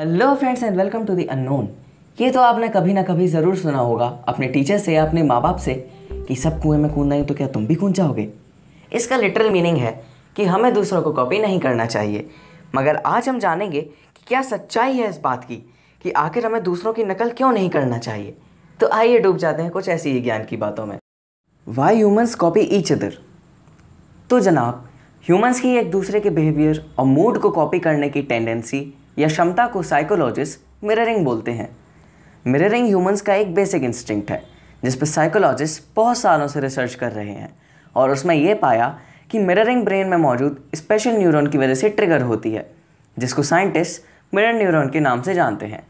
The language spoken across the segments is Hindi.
hello friends and welcome to the unknown ये तो आपने कभी ना कभी ज़रूर सुना होगा अपने टीचर से या अपने माँ बाप से कि सब कुएं में कूदना ही तो क्या तुम भी कूद जाओगे इसका लिटरल मीनिंग है कि हमें दूसरों को कॉपी नहीं करना चाहिए मगर आज हम जानेंगे कि क्या सच्चाई है इस बात की कि आखिर हमें दूसरों की नकल क्यों नहीं करना चाहिए तो आइए डूब जाते हैं कुछ ऐसी ही ज्ञान की बातों में why humans copy each other तो जनाब ह्यूमन्स की एक दूसरे के बिहेवियर और मूड को कॉपी करने की टेंडेंसी या क्षमता को साइकोलॉजिस्ट मिररिंग बोलते हैं मिररिंग ह्यूमंस का एक बेसिक इंस्टिंक्ट है जिस पर साइकोलॉजिस्ट बहुत सालों से रिसर्च कर रहे हैं और उसमें यह पाया कि मिररिंग ब्रेन में मौजूद स्पेशल न्यूरॉन की वजह से ट्रिगर होती है जिसको साइंटिस्ट मिरर न्यूरॉन के नाम से जानते हैं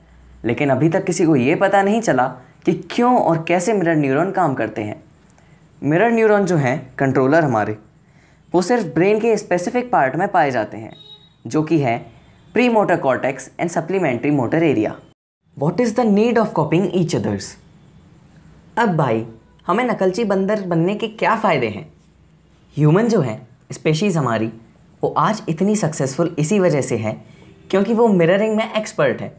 लेकिन अभी तक किसी को ये पता नहीं चला कि क्यों और कैसे मिरर न्यूरॉन काम करते हैं मिरर न्यूरॉन जो हैं कंट्रोलर हमारे वो सिर्फ ब्रेन के स्पेसिफिक पार्ट में पाए जाते हैं जो कि है pre motor cortex and supplementary motor area what is the need of copying each others अब भाई हमें नकलची बंदर बनने के क्या फ़ायदे हैं ह्यूमन जो है स्पेशीज़ हमारी वो आज इतनी सक्सेसफुल इसी वजह से है क्योंकि वो मिररिंग में एक्सपर्ट है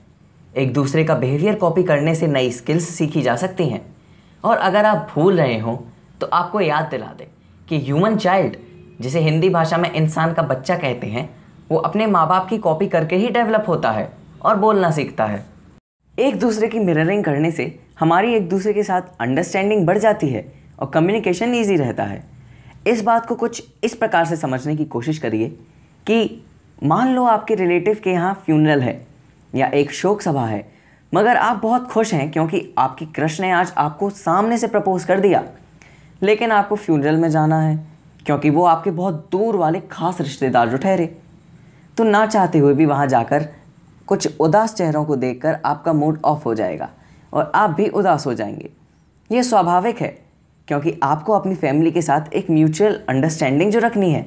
एक दूसरे का बिहेवियर कॉपी करने से नई स्किल्स सीखी जा सकती हैं और अगर आप भूल रहे हों तो आपको याद दिला दें कि ह्यूमन चाइल्ड जिसे हिंदी भाषा में इंसान का बच्चा कहते हैं वो अपने माँ बाप की कॉपी करके ही डेवलप होता है और बोलना सीखता है एक दूसरे की मिररिंग करने से हमारी एक दूसरे के साथ अंडरस्टैंडिंग बढ़ जाती है और कम्युनिकेशन ईजी रहता है इस बात को कुछ इस प्रकार से समझने की कोशिश करिए कि मान लो आपके रिलेटिव के यहाँ फ्यूनरल है या एक शोक सभा है मगर आप बहुत खुश हैं क्योंकि आपकी क्रश ने आज आपको सामने से प्रपोज कर दिया लेकिन आपको फ्यूनरल में जाना है क्योंकि वो आपके बहुत दूर वाले खास रिश्तेदार जो ठहरे तो ना चाहते हुए भी वहाँ जाकर कुछ उदास चेहरों को देखकर आपका मूड ऑफ हो जाएगा और आप भी उदास हो जाएंगे ये स्वाभाविक है क्योंकि आपको अपनी फैमिली के साथ एक म्यूचुअल अंडरस्टैंडिंग जो रखनी है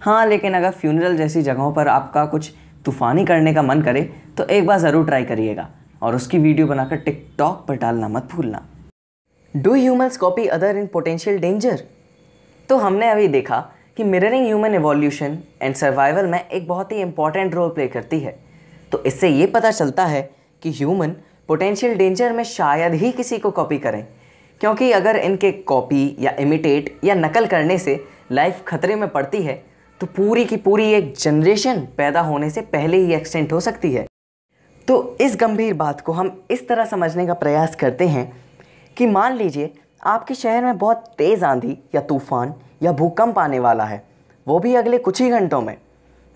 हाँ लेकिन अगर फ्यूनरल जैसी जगहों पर आपका कुछ तूफानी करने का मन करे तो एक बार ज़रूर ट्राई करिएगा और उसकी वीडियो बनाकर टिकटॉक पर डालना मत भूलना do humans copy other in potential danger तो हमने अभी देखा कि mirroring human evolution and survival में एक बहुत ही इंपॉर्टेंट रोल प्ले करती है तो इससे ये पता चलता है कि ह्यूमन पोटेंशियल डेंजर में शायद ही किसी को कॉपी करें क्योंकि अगर इनके कॉपी या इमिटेट या नकल करने से लाइफ खतरे में पड़ती है तो पूरी की पूरी एक जनरेशन पैदा होने से पहले ही एक्सटेंट हो सकती है तो इस गंभीर बात को हम इस तरह समझने का प्रयास करते हैं कि मान लीजिए आपके शहर में बहुत तेज़ आंधी या तूफान या भूकंप आने वाला है वो भी अगले कुछ ही घंटों में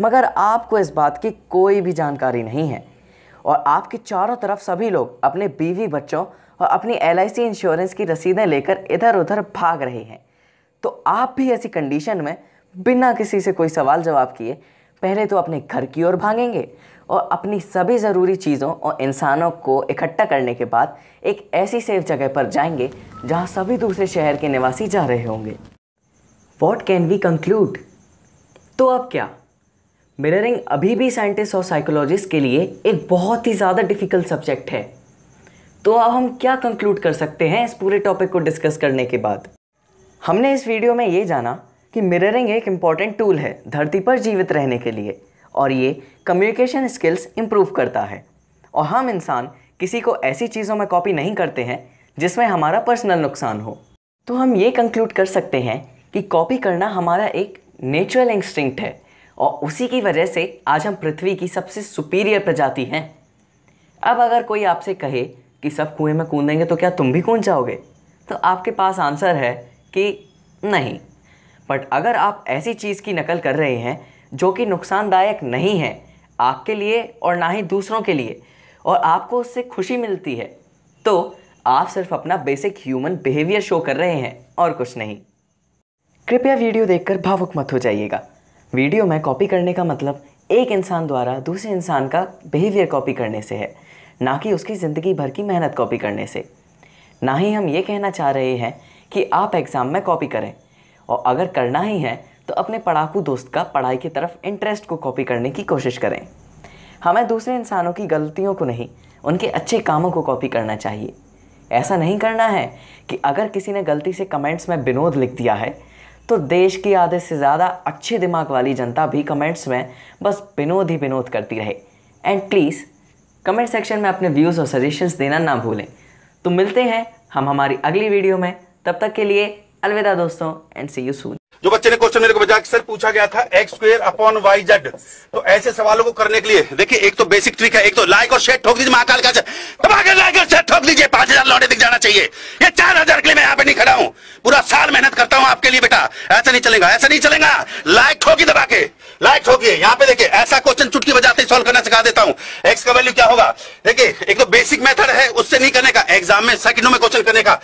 मगर आपको इस बात की कोई भी जानकारी नहीं है और आपके चारों तरफ सभी लोग अपने बीवी बच्चों और अपनी एल इंश्योरेंस की रसीदें लेकर इधर उधर भाग रहे हैं तो आप भी ऐसी कंडीशन में बिना किसी से कोई सवाल जवाब किए पहले तो अपने घर की ओर भागेंगे और अपनी सभी ज़रूरी चीज़ों और इंसानों को इकट्ठा करने के बाद एक ऐसी सेफ जगह पर जाएंगे जहां सभी दूसरे शहर के निवासी जा रहे होंगे वॉट कैन वी कंक्लूड तो अब क्या मिररिंग अभी भी साइंटिस्ट और साइकोलॉजिस्ट के लिए एक बहुत ही ज़्यादा डिफ़िकल्ट सब्जेक्ट है तो अब हम क्या कंक्लूड कर सकते हैं इस पूरे टॉपिक को डिस्कस करने के बाद हमने इस वीडियो में ये जाना कि मिररिंग एक इम्पॉर्टेंट टूल है धरती पर जीवित रहने के लिए और ये कम्युनिकेशन स्किल्स इम्प्रूव करता है और हम इंसान किसी को ऐसी चीज़ों में कॉपी नहीं करते हैं जिसमें हमारा पर्सनल नुकसान हो तो हम ये कंक्लूड कर सकते हैं कि कॉपी करना हमारा एक नेचुरल इंस्टिंक्ट है और उसी की वजह से आज हम पृथ्वी की सबसे सुपीरियर प्रजाति हैं अब अगर कोई आपसे कहे कि सब कुएं में कूदेंगे तो क्या तुम भी कूद जाओगे तो आपके पास आंसर है कि नहीं बट अगर आप ऐसी चीज़ की नकल कर रहे हैं जो कि नुकसानदायक नहीं है आपके लिए और ना ही दूसरों के लिए और आपको उससे खुशी मिलती है तो आप सिर्फ अपना बेसिक ह्यूमन बिहेवियर शो कर रहे हैं और कुछ नहीं कृपया वीडियो देखकर भावुक मत हो जाइएगा वीडियो में कॉपी करने का मतलब एक इंसान द्वारा दूसरे इंसान का बिहेवियर कॉपी करने से है ना कि उसकी ज़िंदगी भर की मेहनत कॉपी करने से ना ही हम ये कहना चाह रहे हैं कि आप एग्ज़ाम में कॉपी करें और अगर करना ही है तो अपने पढ़ाकू दोस्त का पढ़ाई की तरफ इंटरेस्ट को कॉपी करने की कोशिश करें हमें दूसरे इंसानों की गलतियों को नहीं उनके अच्छे कामों को कॉपी करना चाहिए ऐसा नहीं करना है कि अगर किसी ने गलती से कमेंट्स में विनोद लिख दिया है तो देश की आधे से ज़्यादा अच्छे दिमाग वाली जनता भी कमेंट्स में बस विनोद ही विनोद करती रहे एंड प्लीज़ कमेंट सेक्शन में अपने व्यूज़ और सजेशंस देना ना भूलें तो मिलते हैं हम हमारी अगली वीडियो में तब तक के लिए अलविदा दोस्तों एंड सी यू सून जो बच्चे ने क्वेश्चन मेरे को बजा सर पूछा गया था X square upon Y Z तो ऐसे सवालों को करने के लिए देखिए एक तो बेसिक ट्रिक है एक तो लाइक और शेयर ठोक दीजिए महाकाल का तबाकर लाइक और शेयर ठोक दीजिए पांच हजार लौटे दिख जाना चाहिए ये चार हजार के लिए मैं यहाँ पे नहीं खड़ा हूँ पूरा साल मेहनत करता हूँ आपके लिए बेटा ऐसा नहीं चलेगा ऐसा नहीं चलेगा लाइक ठोकी दबा के लाइक ठोकिए यहाँ पे देखिए ऐसा क्वेश्चन चुटकी बजाते ही सॉल्व करना सिखा देता हूँ एक्स का वैल्यू क्या होगा देखिए एक तो बेसिक मेथड है उससे नहीं करने का एग्जाम में सेकंडों में क्वेश्चन करने का